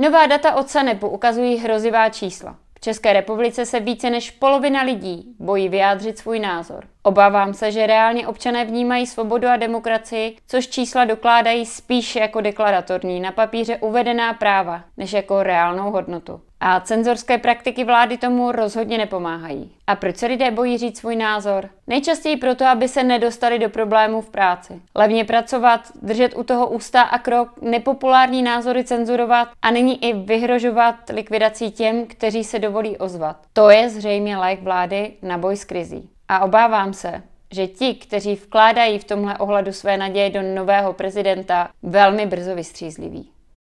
Nová data od Sanepu ukazují hrozivá čísla. V České republice se více než polovina lidí bojí vyjádřit svůj názor. Obávám se, že reálně občané vnímají svobodu a demokracii, což čísla dokládají spíše jako deklaratorní na papíře uvedená práva, než jako reálnou hodnotu. A cenzorské praktiky vlády tomu rozhodně nepomáhají. A proč se lidé bojí říct svůj názor? Nejčastěji proto, aby se nedostali do problémů v práci. Levně pracovat, držet u toho ústa a krok, nepopulární názory cenzurovat a nyní i vyhrožovat likvidací těm, kteří se dovolí ozvat. To je zřejmě lék vlády na boj s krizí. A obávám se, že ti, kteří vkládají v tomhle ohledu své naděje do nového prezidenta, velmi brzo vystřízliví.